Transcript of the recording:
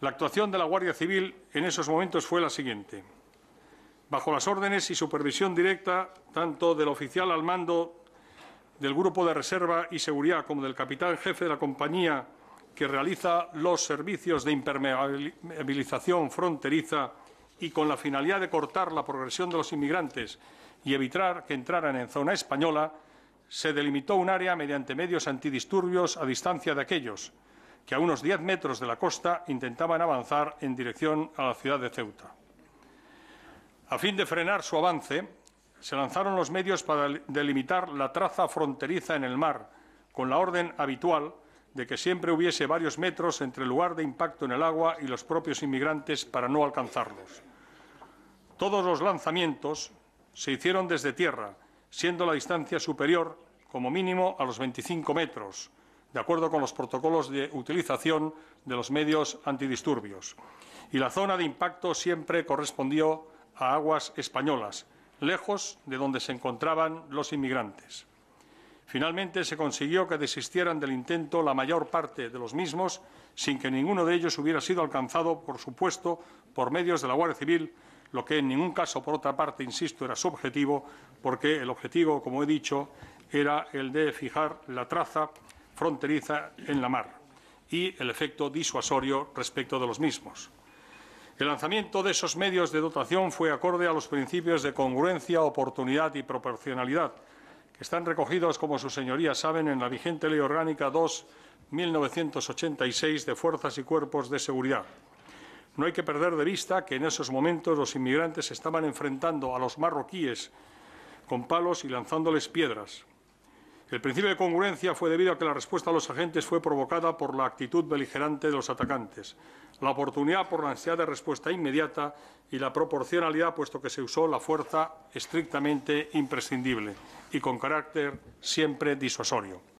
La actuación de la Guardia Civil en esos momentos fue la siguiente. Bajo las órdenes y supervisión directa tanto del oficial al mando del Grupo de Reserva y Seguridad como del capitán jefe de la compañía que realiza los servicios de impermeabilización fronteriza y con la finalidad de cortar la progresión de los inmigrantes y evitar que entraran en zona española, se delimitó un área mediante medios antidisturbios a distancia de aquellos, que a unos 10 metros de la costa intentaban avanzar en dirección a la ciudad de Ceuta. A fin de frenar su avance, se lanzaron los medios para delimitar la traza fronteriza en el mar, con la orden habitual de que siempre hubiese varios metros entre el lugar de impacto en el agua y los propios inmigrantes para no alcanzarlos. Todos los lanzamientos se hicieron desde tierra, siendo la distancia superior como mínimo a los 25 metros, de acuerdo con los protocolos de utilización de los medios antidisturbios. Y la zona de impacto siempre correspondió a aguas españolas, lejos de donde se encontraban los inmigrantes. Finalmente se consiguió que desistieran del intento la mayor parte de los mismos, sin que ninguno de ellos hubiera sido alcanzado, por supuesto, por medios de la Guardia Civil, lo que en ningún caso, por otra parte, insisto, era su objetivo, porque el objetivo, como he dicho, era el de fijar la traza fronteriza en la mar y el efecto disuasorio respecto de los mismos. El lanzamiento de esos medios de dotación fue acorde a los principios de congruencia, oportunidad y proporcionalidad, que están recogidos, como sus señorías saben, en la vigente Ley Orgánica 2-1986 de Fuerzas y Cuerpos de Seguridad. No hay que perder de vista que en esos momentos los inmigrantes estaban enfrentando a los marroquíes con palos y lanzándoles piedras. El principio de congruencia fue debido a que la respuesta a los agentes fue provocada por la actitud beligerante de los atacantes, la oportunidad por la ansiedad de respuesta inmediata y la proporcionalidad, puesto que se usó la fuerza estrictamente imprescindible y con carácter siempre disuasorio.